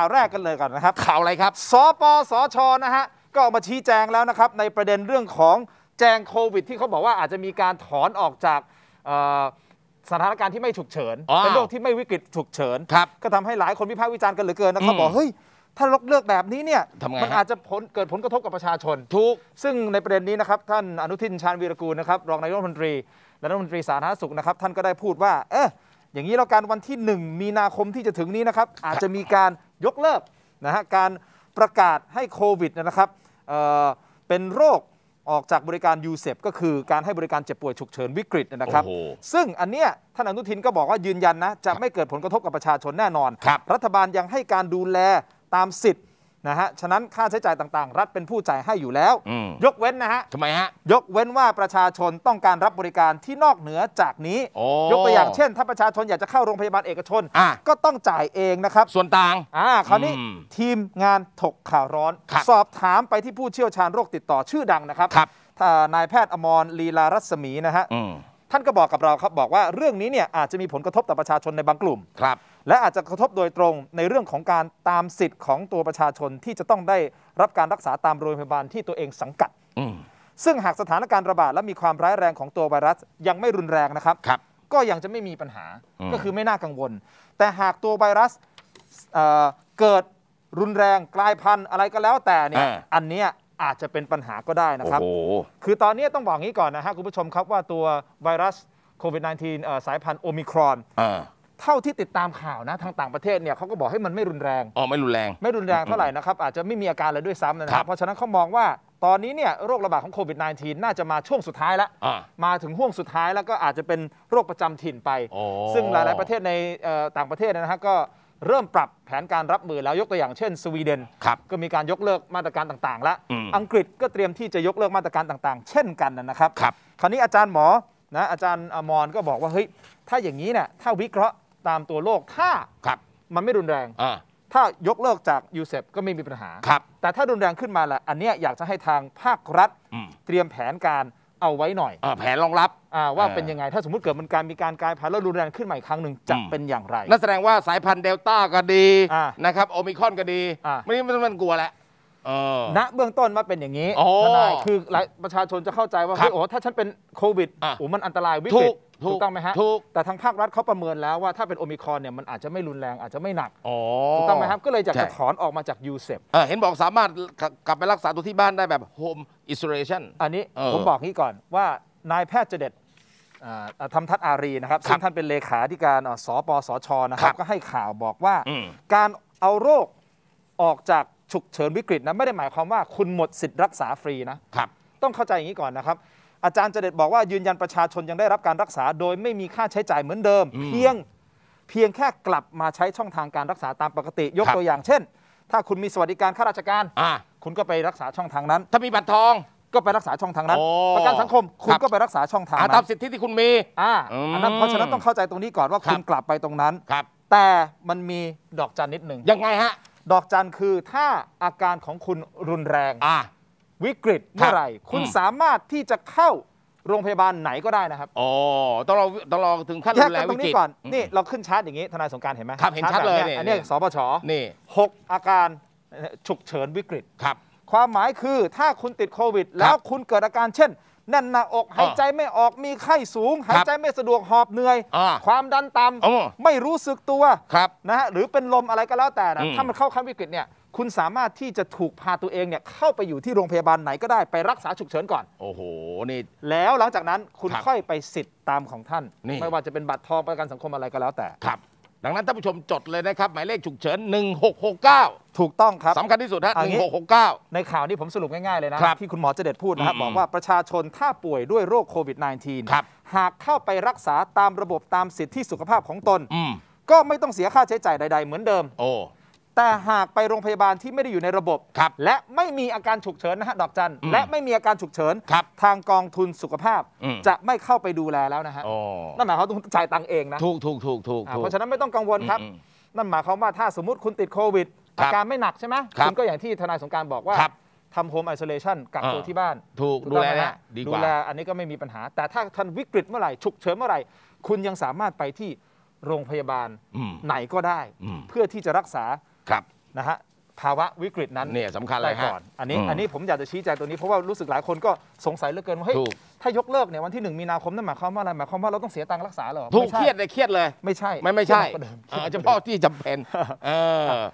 ข่าวแรกกันเลยก่อนนะครับข่าวอะไรครับ สปสชนะฮะก็ออกมาชี้แจงแล้วนะครับ ในประเด็นเรื่องของแจงโควิด ที่เขาบอกว่าอาจจะมีการถอนออกจากสถานการณ์ที่ไม่ฉุกเฉินเป็นโรคที่ไม่วิกฤตฉุกเฉิน ก็ทำให้หลายคนวิพากษ์วิจารณ์กันเหลือเกินนะครับบอกเฮ้ย ถ้าลกเลิกแบบนี้เนี่ย มันอาจจะผลเกิดผลกระทบกับประชาชน ทุกซึ่งในประเด็นนี้นะครับ ท่านอนุทินชาญวีรกูลนะครับรองนายกรัฐมนตรี และรัฐมนตรีสาธารณสุขนะครับ ท่านก็ได้พูดว่า เอออย่างนี้แล้วการวันที่ 1 มีนาคมที่จะถึงนี้นะครับ อาจจะมีการยกเลิกนะฮะการประกาศให้โควิดนะครับเเป็นโรคออกจากบริการยูเซปก็คือการให้บริการเจ็บป่วยฉุกเฉิน วิกฤตนะครับ ซึ่งอันเนี้ยท่านอนุทินก็บอกว่ายืนยันนะจะไม่เกิดผลกระทบกับประชาชนแน่นอนรรัฐบาลยังให้การดูแลตามสิทธินะฮะ ฉะนั้นค่าใช้จ่ายต่างๆ รัฐเป็นผู้จ่ายให้อยู่แล้ว ยกเว้นนะฮะทำไมฮะ ยกเว้นว่าประชาชนต้องการรับบริการที่นอกเหนือจากนี้ ยกตัวอย่างเช่น ถ้าประชาชนอยากจะเข้าโรงพยาบาลเอกชน ก็ต้องจ่ายเองนะครับ ส่วนต่างอ่าคราวนี้ ทีมงานถกข่าวร้อนสอบถามไปที่ผู้เชี่ยวชาญโรคติดต่อชื่อดังนะครับครับนายแพทย์อมรลีลารัศมีนะฮะท่านก็บอกกับเราครับบอกว่าเรื่องนี้เนี่ยอาจจะมีผลกระทบต่อประชาชนในบางกลุ่มครับและอาจจะกระทบโดยตรงในเรื่องของการตามสิทธิ์ของตัวประชาชนที่จะต้องได้รับการรักษาตามโรงพยาบาลที่ตัวเองสังกัด ซึ่งหากสถานการณ์ระบาดและมีความร้ายแรงของตัวไวรัสยังไม่รุนแรงนะครับ ก็ยังจะไม่มีปัญหาก็คือไม่น่ากังวล แต่หากตัวไวรัสเเกิดรุนแรงกลายพันธุ์อะไรก็แล้วแต่เนี่ย อันนี้อาจจะเป็นปัญหาก็ได้นะครับ คือตอนนี้ต้องบอกงี้ก่อนนะฮะคุณผู้ชมครับว่าตัวไวรัสโควิด -19 สายพันธุ์โอมิครอนเท่าที่ติดตามข่าวนะทางต่างประเทศเนี่ยเขาก็บอกให้มันไม่รุนแรงอ๋อไม่รุนแรงไม่รุนแรงเท่าไหร่นะครับอาจจะไม่มีอาการเลยด้วยซ้ำนะครับเพราะฉะนั้นเขามองว่าตอนนี้เนี่ยโรคระบาดของโควิด -19 น่าจะมาช่วงสุดท้ายแล้วมาถึงห่วงสุดท้ายแล้วก็อาจจะเป็นโรคประจำถิ่นไปซึ่งหลายๆประเทศในต่างประเทศนะฮะก็เริ่มปรับแผนการรับมือแล้วยกตัวอย่างเช่น สวีเดนก็มีการยกเลิกมาตรการต่างๆแล้วอังกฤษก็เตรียมที่จะยกเลิกมาตรการต่างๆ เช่นกันนะครับ คราวนี้อาจารย์หมอนะอาจารย์อมรก็บอกว่าเฮ้ยถ้าอย่างนี้เนี่ยถ้าวิเคราะตามตัวโลก ถ้าครับ มันไม่รุนแรง ถ้ายกเลิกจากยูเซปก็ไม่มีปัญหาครับแต่ถ้ารุนแรงขึ้นมาละอันเนี้ยอยากจะให้ทางภาครัฐเตรียมแผนการเอาไว้หน่อยอแผนรองรับว่าเป็นยังไง ถ้าสมมติเกิดมันการมีการกลายพันธุ์แล้วรุนแรงขึ้นใหม่ครั้งหนึ่งจะเป็นอย่างไรนั่นแสดงว่าสายพันธุ์เดลต้าก็ดี นะครับโอมิคอนก็ดี่ไม่นี่มันกลัวแล้วณเบื้องต้นว่าเป็นอย่างนี้ทนายคือประชาชนจะเข้าใจว่าโอ้ถ้าฉันเป็นโควิดโอ้มันอันตรายวิกฤตถูกต้องไหมฮะถูกแต่ทางภาครัฐเขาประเมินแล้วว่าถ้าเป็นโอมิคอนเนี่ยมันอาจจะไม่รุนแรงอาจจะไม่หนักถูกต้องไหมครับก็เลยอยากจะถอนออกมาจากยูเซฟเห็นบอกสามารถกลับไปรักษาตัวที่บ้านได้แบบโฮมอิสโตรชันอันนี้ผมบอกนี้ก่อนว่านายแพทย์เจเด็ดทำทัศอารีนะครับซึ่งท่านเป็นเลขาธิการสปสชนะครับก็ให้ข่าวบอกว่าการเอาโรคออกจากฉุกเฉินวิกฤตนะ ไม่ได้หมายความว่าคุณหมดสิทธิ์รักษาฟรีนะครับต้องเข้าใจอย่างนี้ก่อนนะครับ อาจารย์เจเดตบอกว่ายืนยันประชาชนยังได้รับการรักษาโดยไม่มีค่าใช้จ่ายเหมือนเดิม เพียงเพียงแค่กลับมาใช้ช่องทางการรักษาตามปกติ ยกตัวอย่าง เช่น ถ้าคุณมีสวัสดิการข้าราชการคุณก็ไปรักษาช่องทางนั้น ถ้ามีบัตรทองก็ไปรักษาช่องทางนั้นประกันสังคมคุณก็ไปรักษาช่องทางนั้นตามสิทธิที่คุณมีอ่าอันนั้นเพราะฉะนั้นต้องเข้าใจตรงนี้ก่อนว่าคุณกลับไปตรงนั้นแต่มันมีดอกจันนิดหนึ่งยังไงฮะดอกจันคือถ้าอาการของคุณรุนแรง วิกฤตเมื่อไหร่คุณสามารถที่จะเข้าโรงพยาบาลไหนก็ได้นะครับอ๋อต้องรอต้องรอถึงขั้นแรุกนแรงตรวิงกฤนี้ตก่อนนี่ เราขึ้นชาร์ตอย่างนี้ทนายสงการเห็นไหมครับ เห็นชัดเลยเนี่ยอันนี้สปชนี่หกอาการฉุกเฉินวิกฤตครับความหมายคือถ้าคุณติดโควิดแล้วคุณเกิดอาการเช่นแน่นหน้าอก หายใจไม่ออกมีไข้สูง หายใจไม่สะดวกหอบเหนื่อย ความดันต่ำไม่รู้สึกตัวนะฮะหรือเป็นลมอะไรก็แล้วแต่นะถ้ามันเข้าขั้นวิกฤตเนี่ย คุณสามารถที่จะถูกพาตัวเองเนี่ยเข้าไปอยู่ที่โรงพยาบาลไหนก็ได้ไปรักษาฉุกเฉินก่อน โอ้โห นี่ แล้วหลังจากนั้นคุณค่อยไปสิทธิ์ตามของท่านไม่ว่าจะเป็นบัตรทองประกันสังคมอะไรก็แล้วแต่ครับดังนั้นท่านผู้ชมจดเลยนะครับ หมายเลขฉุกเฉิน 1669 ถูกต้องครับ สำคัญที่สุดฮะ 1669 ในข่าวนี้ผมสรุปง่ายๆเลยนะครับที่คุณหมอเจเดดพูดนะครับ บอกว่าประชาชนถ้าป่วยด้วยโรคโควิดครับ -19 หากเข้าไปรักษาตามระบบตามสิทธิสุขภาพของตน อืมก็ไม่ต้องเสียค่าใช้จ่ายใดๆเหมือนเดิม โอ้แต่หากไปโรงพยาบาลที่ไม่ได้อยู่ในระบบ และไม่มีอาการฉุกเฉินนะฮะ ดอกจัน และไม่มีอาการฉุกเฉิน ทางกองทุนสุขภาพจะไม่เข้าไปดูแลแล้วนะฮะนั่นหมายความว่าจ่ายตังเองนะถูกถูกถูกถูกเพราะฉะนั้นไม่ต้องกังวลครับ นั่นหมายความว่าถ้าสมมติคุณติดโควิดอาการไม่หนักใช่ไหมคุณก็อย่างที่ทนายสงการบอกว่าทำโฮมไอโซเลชันกักตัวที่บ้านถูกดูแลนะดีกว่าดูแลอันนี้ก็ไม่มีปัญหา แต่ถ้าทันวิกฤตเมื่อไหร่ฉุกเฉินเมื่อไหร่ คุณยังสามารถไปที่โรงพยาบาลไหนก็ได้ เพื่อที่จะรักษาครับนะฮะ ภาวะวิกฤตนั้นเนี่ยสำคัญเลยก่อนอันนี้อันนี้ผมอยากจะชี้แจงตัวนี้เพราะว่ารู้สึกหลายคนก็สงสัยเหลือเกินว่า เฮ้ย ถ้ายกเลิกเนี่ยวันที่หนึ่งมีนาคมนั่นหมายความว่าอะไรหมายความว่าเราต้องเสียตังค์รักษาหรอถูกเครียดเลยเครียดเลย ไม่ใช่ ไม่ไม่ใช่เฉพาะที่จำเป็น